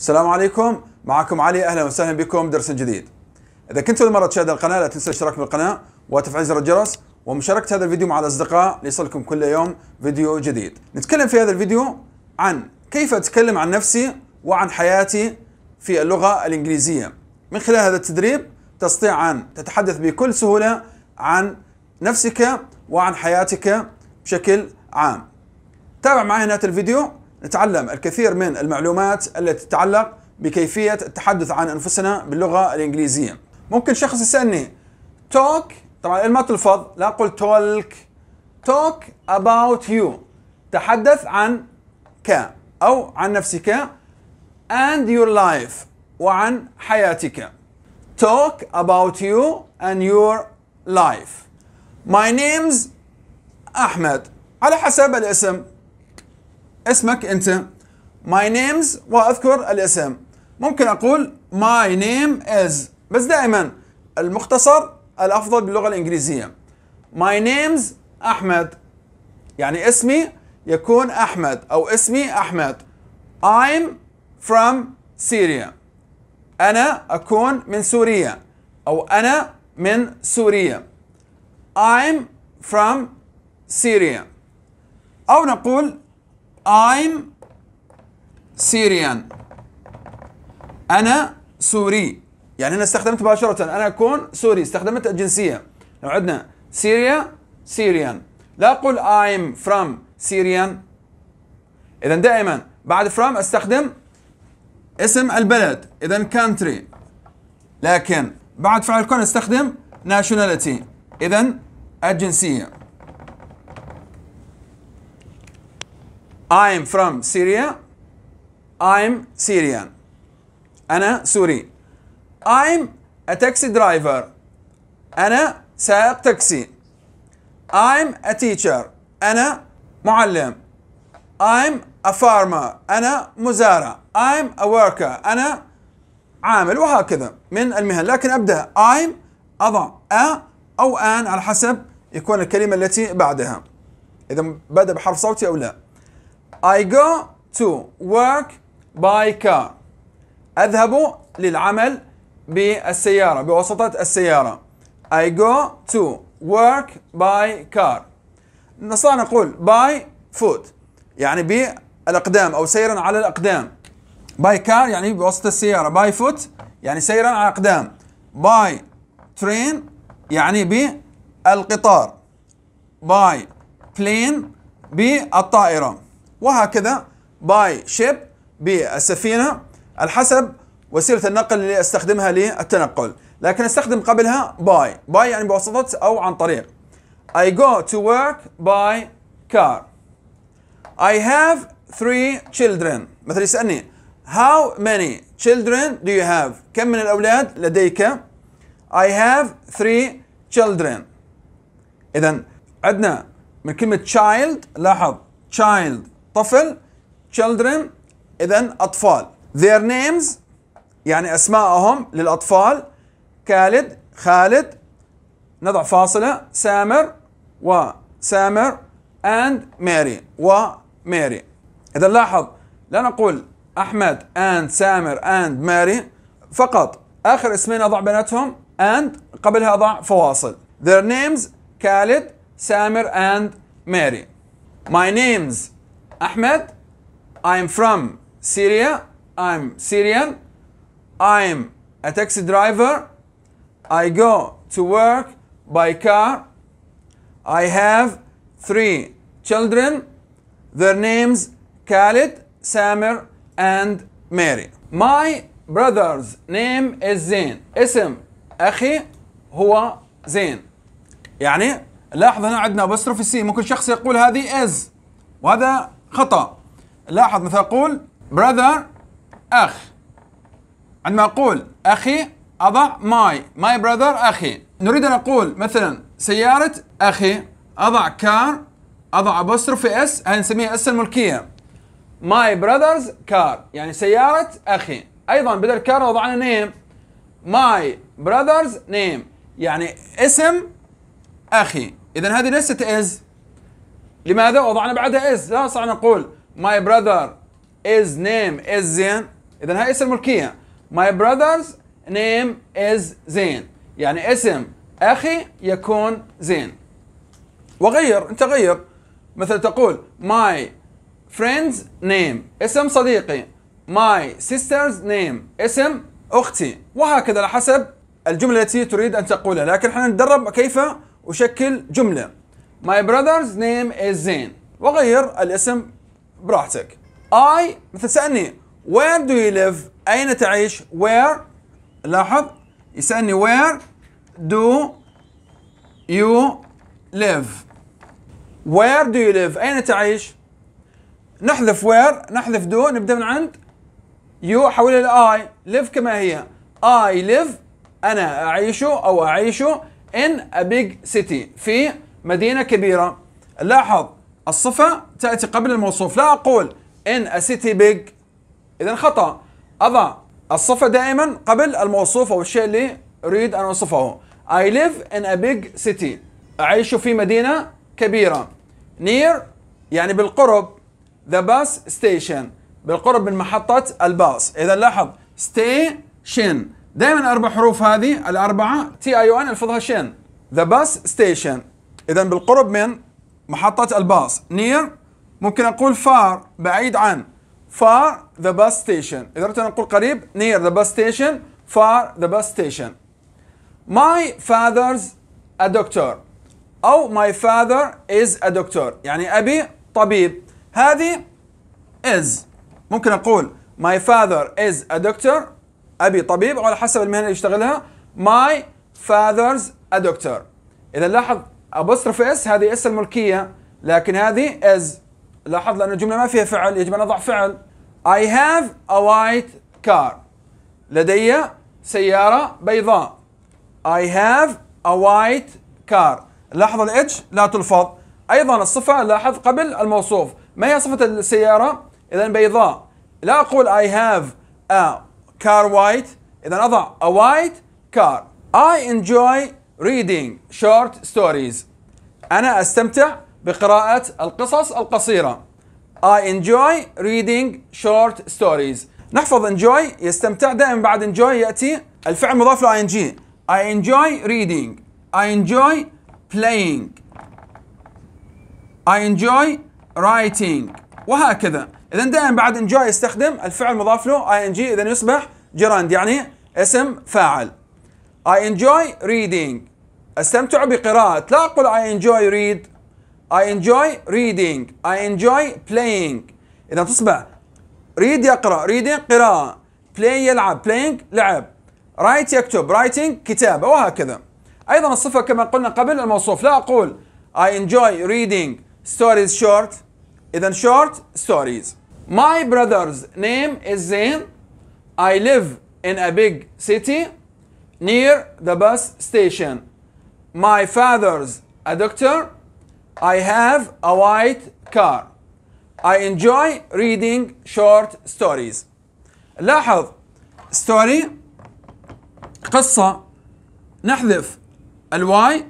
السلام عليكم معكم علي اهلا وسهلا بكم درس جديد اذا كنت اول مره تشاهد القناه لا تنسى الاشتراك بالقناه وتفعيل زر الجرس ومشاركه هذا الفيديو مع الاصدقاء ليصلكم كل يوم فيديو جديد نتكلم في هذا الفيديو عن كيف اتكلم عن نفسي وعن حياتي في اللغه الانجليزيه من خلال هذا التدريب تستطيع ان تتحدث بكل سهوله عن نفسك وعن حياتك بشكل عام تابع معي هنا الفيديو نتعلم الكثير من المعلومات التي تتعلق بكيفية التحدث عن أنفسنا باللغة الإنجليزية ممكن شخص يسألني talk طبعا ما تلفظ لا أقول talk talk about you تحدث عن ك أو عن نفسك and your life وعن حياتك talk about you and your life my name's أحمد على حسب الاسم اسمك انت ماي نيمز واذكر الاسم ممكن اقول ماي نيم از بس دائما المختصر الافضل باللغه الانجليزيه ماي نيمز احمد يعني اسمي يكون احمد او اسمي احمد I'm from Syria انا اكون من سوريا او انا من سوريا I'm from Syria أو نقول I'm Syrian أنا سوري يعني أنا استخدمت مباشرة أنا أكون سوري استخدمت الجنسية لو عندنا سوريا سيريان لا أقول I'm from Syrian إذا دائما بعد from أستخدم اسم البلد إذا country لكن بعد فعل كون أستخدم nationality إذا الجنسية I'm from Syria I'm Syrian أنا سوري I'm a taxi driver أنا سائق تاكسي I'm a teacher أنا معلم I'm a farmer أنا مزارع I'm a worker أنا عامل وهكذا من المهن لكن أبدأ I'm أضع A أو آن على حسب يكون الكلمة التي بعدها إذا بدأ بحرف صوتي أو لا I go to work by car أذهب للعمل بالسيارة بواسطة السيارة I go to work by car نستطيع نقول by foot يعني بالأقدام أو سيرا على الأقدام by car يعني بواسطة السيارة by foot يعني سيرا على الأقدام by train يعني بالقطار by plane بالطائرة وهكذا باي شيب بالسفينة على حسب وسيلة النقل اللي استخدمها للتنقل لكن استخدم قبلها باي باي يعني بواسطة أو عن طريق I go to work by car I have three children مثلا يسألني How many children do you have كم من الأولاد لديك I have three children إذا عندنا من كلمة child لاحظ child طفل children إذا أطفال their names يعني أسماءهم للأطفال خالد خالد نضع فاصلة سامر وسامر and ماري وماري إذا لاحظ لا نقول أحمد and سامر and ماري فقط آخر اسمين أضع بناتهم and قبلها أضع فواصل their names خالد سامر and ماري my names Ahmed, I'm from Syria. I'm Syrian. I'm a taxi driver. I go to work by car. I have three children. Their names Khalid, Samir, and Mary. My brother's name is Zain. اسم أخي هو زين. يعني لاحظ هنا عندنا بصرف السي ممكن شخص يقول هذه is وهذا خطأ لاحظ مثلا أقول براذر أخ عندما أقول أخي أضع ماي ماي براذر أخي نريد أن أقول مثلا سيارة أخي أضع كار أضع أبوستروفي اس هاي نسميها اس الملكية ماي براذرز كار يعني سيارة أخي أيضا بدل كار وضعنا نيم ماي براذرز نيم يعني اسم أخي إذا هذه ليست از لماذا وضعنا بعدها از لا صح نقول ماي براذر از نيم از زين اذا هاي اسم ملكيه ماي براذرز نيم از زين يعني اسم اخي يكون زين وغير انت غير مثل تقول ماي فريندز نيم اسم صديقي ماي سيسترز نيم اسم اختي وهكذا على حسب الجمله التي تريد ان تقولها لكن احنا نتدرب كيف اشكل جمله My brother's name is Zain وغير الاسم براحتك I مثل سألني Where do you live أين تعيش Where لاحظ يسألني Where do you live Where do you live أين تعيش نحذف where نحذف do نبدأ من عند you حولها ل I live كما هي I live أنا أعيش أو أعيش in a big city في مدينة كبيرة لاحظ الصفة تأتي قبل الموصوف لا أقول إن a city big إذا خطأ أضع الصفة دائما قبل الموصوف أو الشيء اللي أريد أن أوصفه I live in a big city أعيش في مدينة كبيرة near يعني بالقرب the bus station بالقرب من محطة الباص إذا لاحظ station دائما أربع حروف هذه الأربعة تي أي T-I-O-N ألفظها شين the bus station إذا بالقرب من محطة الباص near ممكن أقول far بعيد عن far the bus station إذا أردت أن أقول قريب near the bus station far the bus station my father's a doctor أو my father is a doctor يعني أبي طبيب هذه is ممكن أقول my father is a doctor أبي طبيب أو على حسب المهنة اللي يشتغلها my father's a doctor إذا لاحظ ابوستروف اس هذه اس الملكيه لكن هذه از لاحظ لان الجمله ما فيها فعل يجب ان اضع فعل I have a white car لدي سياره بيضاء I have a white car لاحظ الاتش لا تلفظ ايضا الصفه لاحظ قبل الموصوف ما هي صفه السياره اذا بيضاء لا اقول I have a car white اذا اضع a white car I enjoy reading short stories أنا أستمتع بقراءة القصص القصيرة I enjoy reading short stories نحفظ enjoy يستمتع دائما بعد enjoy يأتي الفعل مضاف له ing I enjoy reading I enjoy playing I enjoy writing وهكذا إذا دائما بعد enjoy يستخدم الفعل مضاف له ing إذا يصبح gerund يعني اسم فاعل I enjoy reading استمتع بقراءة لا اقول I enjoy read I enjoy reading I enjoy playing اذا تصبح read يقرأ reading قراءة play يلعب playing لعب write يكتب writing كتابة وهكذا ايضا الصفة كما قلنا قبل الموصوف لا اقول I enjoy reading stories short اذا short stories My brother's name is Zain I live in a big city near the bus station My father's a doctor. I have a white car. I enjoy reading short stories. لاحظ story قصة نحذف الواي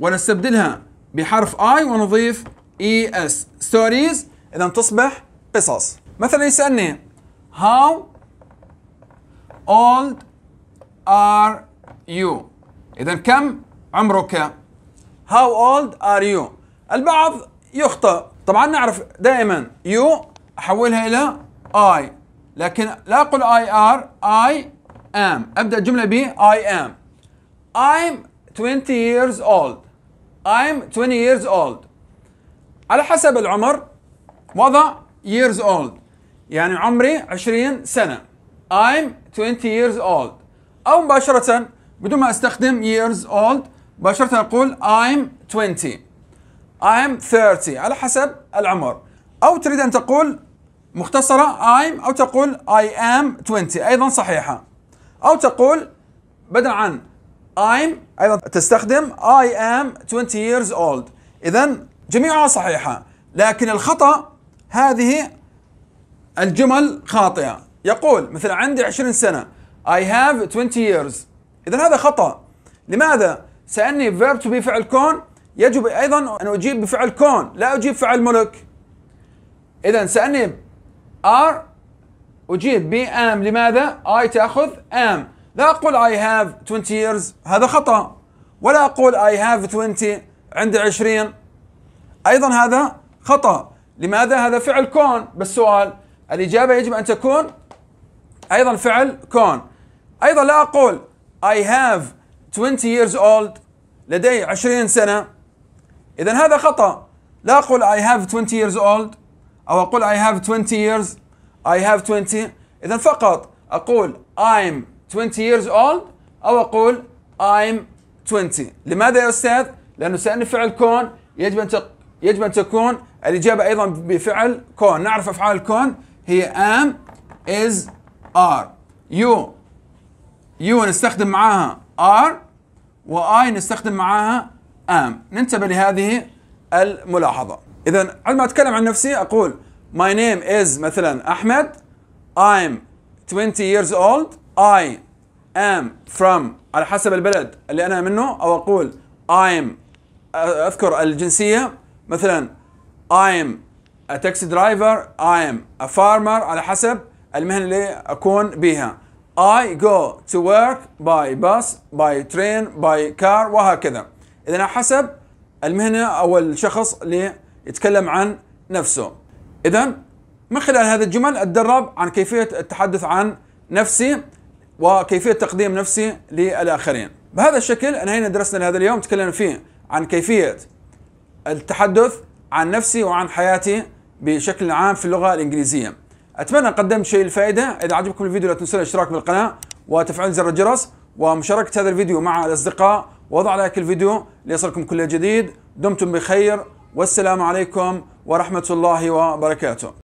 ونستبدلها بحرف I ونضيف ES stories إذا تصبح قصص مثلا يسألني how old are you إذا كم عمرك How old are you البعض يخطئ طبعا نعرف دائما يو أحولها إلى I لكن لا أقول I are I am أبدأ الجملة ب I am I'm 20 years old I'm 20 years old على حسب العمر وضع years old يعني عمري 20 سنة I'm 20 years old أو مباشرة بدون ما أستخدم years old مباشرة نقول I'm 20 I'm 30 على حسب العمر أو تريد أن تقول مختصرة I'm أو تقول I am 20 أيضا صحيحة أو تقول بدلا عن I'm أيضا تستخدم I am 20 years old إذا جميعها صحيحة لكن الخطأ هذه الجمل خاطئة يقول مثلا عندي 20 سنة I have 20 years إذا هذا خطأ لماذا؟ سألني فيرب تو بي فعل كون يجب أيضا أن أجيب بفعل كون لا أجيب فعل ملك إذا سألني ار أجيب بي ام لماذا؟ اي تأخذ ام لا أقول اي هاف 20 years هذا خطأ ولا أقول اي هاف 20 عندي 20 أيضا هذا خطأ لماذا هذا فعل كون بالسؤال الإجابة يجب أن تكون أيضا فعل كون أيضا لا أقول I have 20 years old لدي 20 سنة إذا هذا خطأ لا أقول I have 20 years old أو أقول I have 20 years I have 20 إذا فقط أقول I'm 20 years old أو أقول I'm 20 لماذا يا أستاذ؟ لأنه سألني فعل كون يجب أن تق... يجب أن تكون الإجابة أيضا بفعل كون نعرف أفعال الكون هي am is are you you نستخدم معاها are واي نستخدم معاها ام ننتبه لهذه الملاحظه اذا عندما اتكلم عن نفسي اقول my name is مثلا احمد I'm 20 years old I am from على حسب البلد اللي انا منه او اقول I'm اذكر الجنسيه مثلا I'm a taxi driver I'm a farmer على حسب المهنه اللي اكون بها I go to work by bus by train by car وهكذا إذا حسب المهنة أو الشخص اللي يتكلم عن نفسه إذا من خلال هذه الجمل أتدرب عن كيفية التحدث عن نفسي وكيفية تقديم نفسي للآخرين بهذا الشكل انهينا درسنا لهذا اليوم تكلمنا فيه عن كيفية التحدث عن نفسي وعن حياتي بشكل عام في اللغة الإنجليزية اتمنى قدمت شيء الفائده اذا عجبكم الفيديو لا تنسوا الاشتراك بالقناه وتفعيل زر الجرس ومشاركه هذا الفيديو مع الاصدقاء وضع لايك الفيديو ليصلكم كل جديد دمتم بخير والسلام عليكم ورحمه الله وبركاته